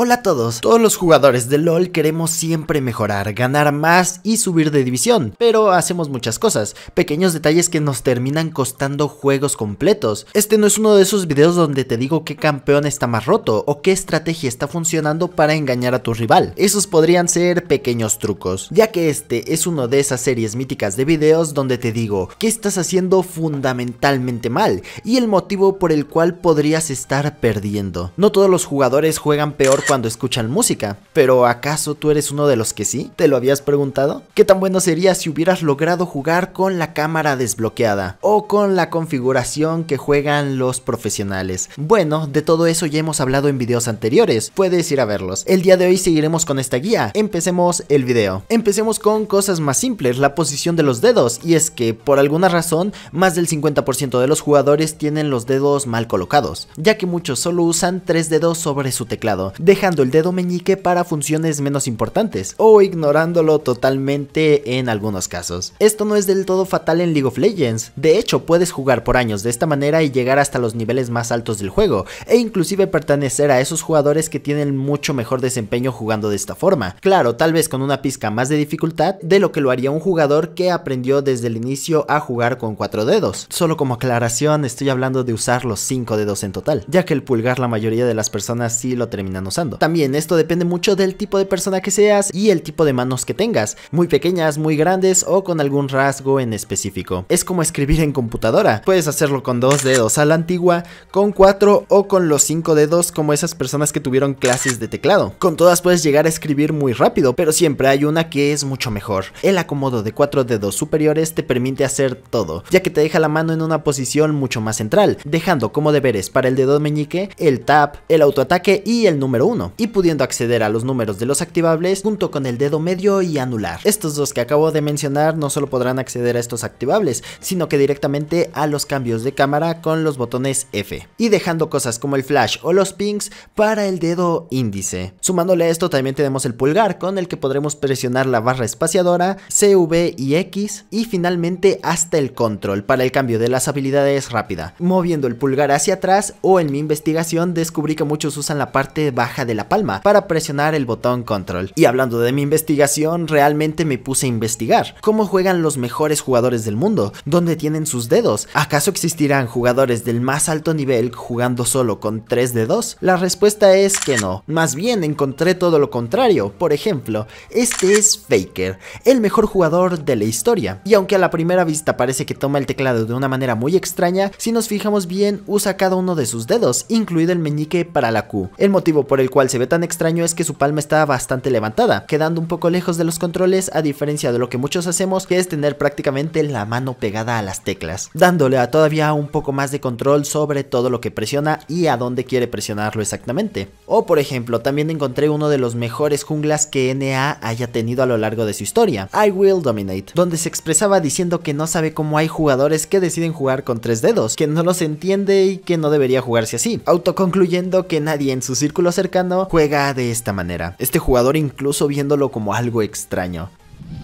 Hola a todos, todos los jugadores de LOL queremos siempre mejorar, ganar más y subir de división, pero hacemos muchas cosas, pequeños detalles que nos terminan costando juegos completos. Este no es uno de esos videos donde te digo qué campeón está más roto o qué estrategia está funcionando para engañar a tu rival, esos podrían ser pequeños trucos, ya que este es uno de esas series míticas de videos donde te digo qué estás haciendo fundamentalmente mal y el motivo por el cual podrías estar perdiendo. No todos los jugadores juegan peor cuando escuchan música. Pero ¿acaso tú eres uno de los que sí? ¿Te lo habías preguntado? ¿Qué tan bueno sería si hubieras logrado jugar con la cámara desbloqueada o con la configuración que juegan los profesionales? Bueno, de todo eso ya hemos hablado en videos anteriores, puedes ir a verlos. El día de hoy seguiremos con esta guía, empecemos el video. Empecemos con cosas más simples, la posición de los dedos, y es que por alguna razón más del 50% de los jugadores tienen los dedos mal colocados, ya que muchos solo usan tres dedos sobre su teclado dejando el dedo meñique para funciones menos importantes o ignorándolo totalmente en algunos casos. Esto no es del todo fatal en League of Legends, de hecho puedes jugar por años de esta manera y llegar hasta los niveles más altos del juego e inclusive pertenecer a esos jugadores que tienen mucho mejor desempeño jugando de esta forma. Claro, tal vez con una pizca más de dificultad de lo que lo haría un jugador que aprendió desde el inicio a jugar con cuatro dedos. Solo como aclaración estoy hablando de usar los cinco dedos en total, ya que el pulgar la mayoría de las personas sí lo terminan usando. También esto depende mucho del tipo de persona que seas y el tipo de manos que tengas, muy pequeñas, muy grandes o con algún rasgo en específico. Es como escribir en computadora, puedes hacerlo con dos dedos a la antigua, con cuatro o con los cinco dedos como esas personas que tuvieron clases de teclado. Con todas puedes llegar a escribir muy rápido, pero siempre hay una que es mucho mejor. El acomodo de cuatro dedos superiores te permite hacer todo, ya que te deja la mano en una posición mucho más central, dejando como deberes para el dedo meñique, el tap, el autoataque y el número y pudiendo acceder a los números de los activables junto con el dedo medio y anular. Estos dos que acabo de mencionar no solo podrán acceder a estos activables, sino que directamente a los cambios de cámara con los botones F y dejando cosas como el flash o los pings para el dedo índice. Sumándole a esto también tenemos el pulgar con el que podremos presionar la barra espaciadora, CV y X y finalmente hasta el control para el cambio de las habilidades rápida. Moviendo el pulgar hacia atrás o en mi investigación descubrí que muchos usan la parte baja de la palma para presionar el botón control. Y hablando de mi investigación, realmente me puse a investigar cómo juegan los mejores jugadores del mundo, dónde tienen sus dedos, ¿acaso existirán jugadores del más alto nivel jugando solo con tres dedos? La respuesta es que no, más bien encontré todo lo contrario, por ejemplo, este es Faker, el mejor jugador de la historia, y aunque a la primera vista parece que toma el teclado de una manera muy extraña, si nos fijamos bien usa cada uno de sus dedos, incluido el meñique para la Q, el motivo por el cual se ve tan extraño es que su palma está bastante levantada, quedando un poco lejos de los controles a diferencia de lo que muchos hacemos que es tener prácticamente la mano pegada a las teclas, dándole a todavía un poco más de control sobre todo lo que presiona y a dónde quiere presionarlo exactamente. O por ejemplo, también encontré uno de los mejores junglas que NA haya tenido a lo largo de su historia, I Will Dominate, donde se expresaba diciendo que no sabe cómo hay jugadores que deciden jugar con tres dedos, que no los entiende y que no debería jugarse así, autoconcluyendo que nadie en su círculo cerca juega de esta manera, este jugador incluso viéndolo como algo extraño.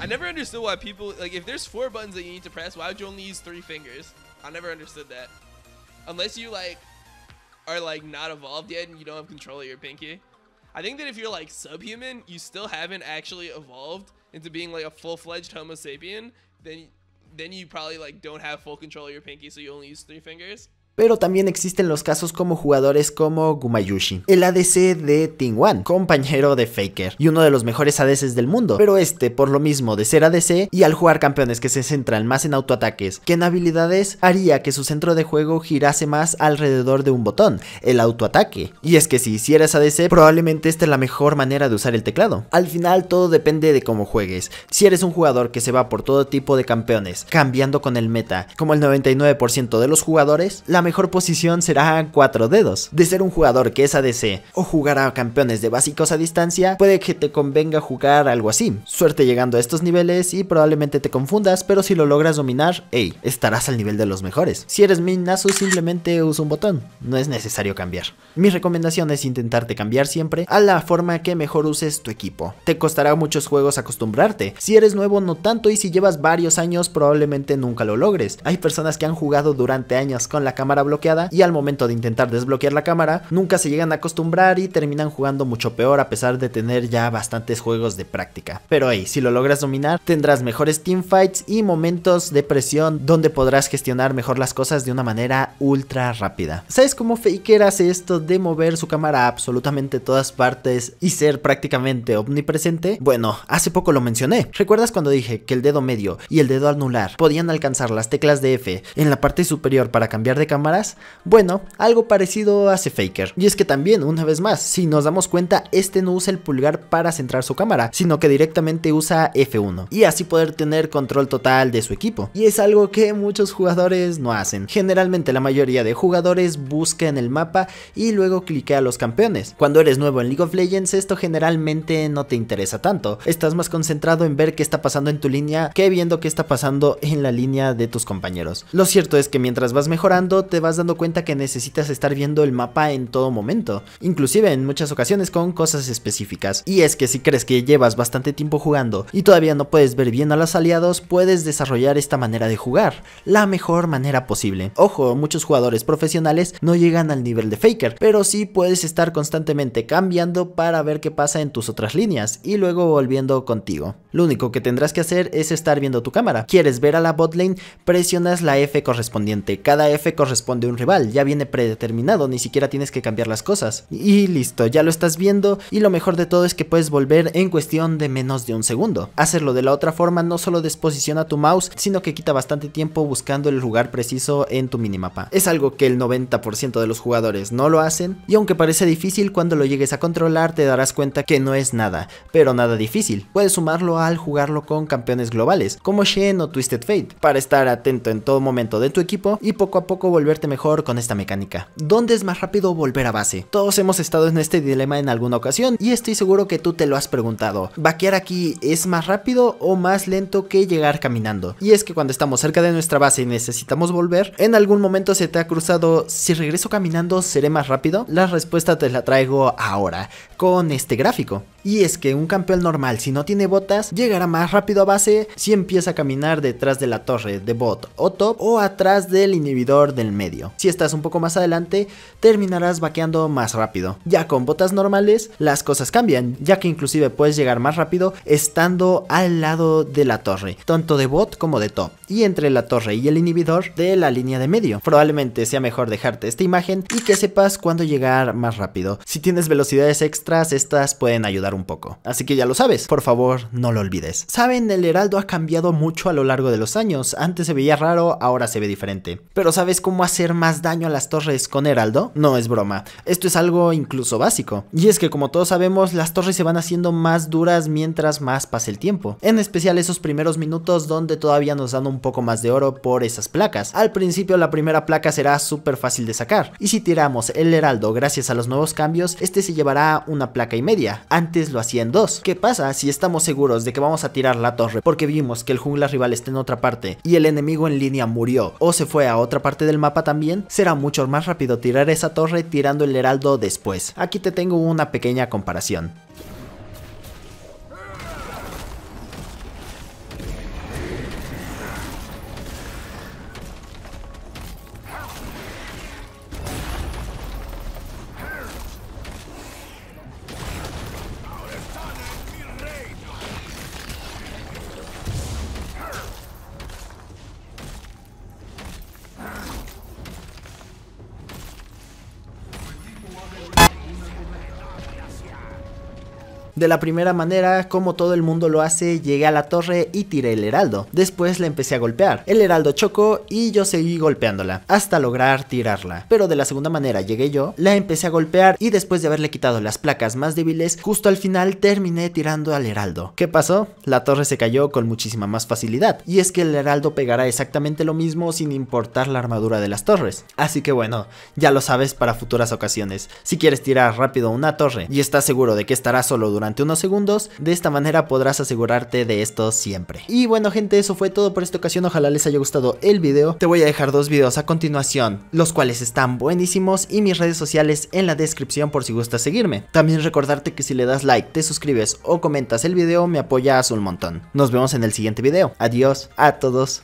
I never understood why people like if there's four buttons that you need to press, why would you only use three fingers? I never understood that. Unless you like are like not evolved yet and you don't have control of your pinky. I think that if you're like subhuman, you still haven't actually evolved into being like a full-fledged Homo sapien, then then you probably like don't have full control of your pinky, so you only use three fingers. Pero también existen los casos como jugadores como Gumayushi, el ADC de Tingwan, compañero de Faker, y uno de los mejores ADCs del mundo. Pero este, por lo mismo de ser ADC, y al jugar campeones que se centran más en autoataques que en habilidades, haría que su centro de juego girase más alrededor de un botón, el autoataque. Y es que si hicieras ADC, probablemente esta es la mejor manera de usar el teclado. Al final todo depende de cómo juegues. Si eres un jugador que se va por todo tipo de campeones, cambiando con el meta, como el 99% de los jugadores, la mejor posición será cuatro dedos. De ser un jugador que es ADC o jugar a campeones de básicos a distancia, puede que te convenga jugar algo así. Suerte llegando a estos niveles y probablemente te confundas, pero si lo logras dominar, hey, estarás al nivel de los mejores. Si eres min simplemente usa un botón, no es necesario cambiar. Mi recomendación es intentarte cambiar siempre a la forma que mejor uses tu equipo. Te costará muchos juegos acostumbrarte, si eres nuevo no tanto y si llevas varios años probablemente nunca lo logres. Hay personas que han jugado durante años con la cámara bloqueada y al momento de intentar desbloquear la cámara nunca se llegan a acostumbrar y terminan jugando mucho peor a pesar de tener ya bastantes juegos de práctica. Pero ahí, si lo logras dominar tendrás mejores teamfights y momentos de presión donde podrás gestionar mejor las cosas de una manera ultra rápida. ¿Sabes cómo Faker hace esto de mover su cámara a absolutamente todas partes y ser prácticamente omnipresente? Bueno, hace poco lo mencioné. ¿Recuerdas cuando dije que el dedo medio y el dedo anular podían alcanzar las teclas de F en la parte superior para cambiar de cámara? Bueno, algo parecido hace Faker. Y es que también, una vez más, si nos damos cuenta, este no usa el pulgar para centrar su cámara, sino que directamente usa F1. Y así poder tener control total de su equipo. Y es algo que muchos jugadores no hacen. Generalmente la mayoría de jugadores buscan el mapa y luego cliquea a los campeones. Cuando eres nuevo en League of Legends, esto generalmente no te interesa tanto. Estás más concentrado en ver qué está pasando en tu línea que viendo qué está pasando en la línea de tus compañeros. Lo cierto es que mientras vas mejorando, te vas dando cuenta que necesitas estar viendo el mapa en todo momento, inclusive en muchas ocasiones con cosas específicas. Y es que si crees que llevas bastante tiempo jugando y todavía no puedes ver bien a los aliados, puedes desarrollar esta manera de jugar, la mejor manera posible. Ojo, muchos jugadores profesionales no llegan al nivel de Faker, pero sí puedes estar constantemente cambiando para ver qué pasa en tus otras líneas y luego volviendo contigo. Lo único que tendrás que hacer es estar viendo tu cámara. ¿Quieres ver a la botlane? Presionas la F correspondiente. Cada F corresponde responde un rival, ya viene predeterminado, ni siquiera tienes que cambiar las cosas. Y listo, ya lo estás viendo y lo mejor de todo es que puedes volver en cuestión de menos de un segundo. Hacerlo de la otra forma no solo desposiciona tu mouse, sino que quita bastante tiempo buscando el lugar preciso en tu minimapa. Es algo que el 90% de los jugadores no lo hacen y aunque parece difícil cuando lo llegues a controlar te darás cuenta que no es nada, pero nada difícil. Puedes sumarlo al jugarlo con campeones globales como Shen o Twisted Fate para estar atento en todo momento de tu equipo y poco a poco volver volverte mejor con esta mecánica? ¿Dónde es más rápido volver a base? Todos hemos estado en este dilema en alguna ocasión y estoy seguro que tú te lo has preguntado. ¿Vaquear aquí es más rápido o más lento que llegar caminando? Y es que cuando estamos cerca de nuestra base y necesitamos volver, en algún momento se te ha cruzado, si regreso caminando seré más rápido? La respuesta te la traigo ahora, con este gráfico. Y es que un campeón normal, si no tiene botas, llegará más rápido a base si empieza a caminar detrás de la torre de bot o top o atrás del inhibidor del medio. Si estás un poco más adelante, terminarás vaqueando más rápido. Ya con botas normales, las cosas cambian, ya que inclusive puedes llegar más rápido estando al lado de la torre, tanto de bot como de top, y entre la torre y el inhibidor de la línea de medio. Probablemente sea mejor dejarte esta imagen y que sepas cuándo llegar más rápido. Si tienes velocidades extras, estas pueden ayudar un poco. Así que ya lo sabes, por favor no lo olvides. Saben, el Heraldo ha cambiado mucho a lo largo de los años, antes se veía raro, ahora se ve diferente. Pero ¿sabes cómo hacer más daño a las torres con Heraldo? No es broma, esto es algo incluso básico. Y es que como todos sabemos, las torres se van haciendo más duras mientras más pase el tiempo. En especial esos primeros minutos donde todavía nos dan un poco más de oro por esas placas. Al principio la primera placa será súper fácil de sacar. Y si tiramos el heraldo gracias a los nuevos cambios, este se llevará una placa y media. Antes lo hacía en dos. ¿Qué pasa si estamos seguros de que vamos a tirar la torre porque vimos que el jungla rival está en otra parte y el enemigo en línea murió o se fue a otra parte del mapa también? Será mucho más rápido tirar esa torre tirando el heraldo después. Aquí te tengo una pequeña comparación. De la primera manera, como todo el mundo lo hace, llegué a la torre y tiré el heraldo. Después le empecé a golpear. El heraldo chocó y yo seguí golpeándola, hasta lograr tirarla. Pero de la segunda manera llegué yo, la empecé a golpear y después de haberle quitado las placas más débiles, justo al final terminé tirando al heraldo. ¿Qué pasó? La torre se cayó con muchísima más facilidad. Y es que el heraldo pegará exactamente lo mismo sin importar la armadura de las torres. Así que bueno, ya lo sabes para futuras ocasiones. Si quieres tirar rápido una torre y estás seguro de que estará solo durante durante unos segundos, de esta manera podrás asegurarte de esto siempre. Y bueno gente, eso fue todo por esta ocasión, ojalá les haya gustado el video, te voy a dejar dos videos a continuación, los cuales están buenísimos y mis redes sociales en la descripción por si gustas seguirme. También recordarte que si le das like, te suscribes o comentas el video me apoyas un montón. Nos vemos en el siguiente video, adiós a todos.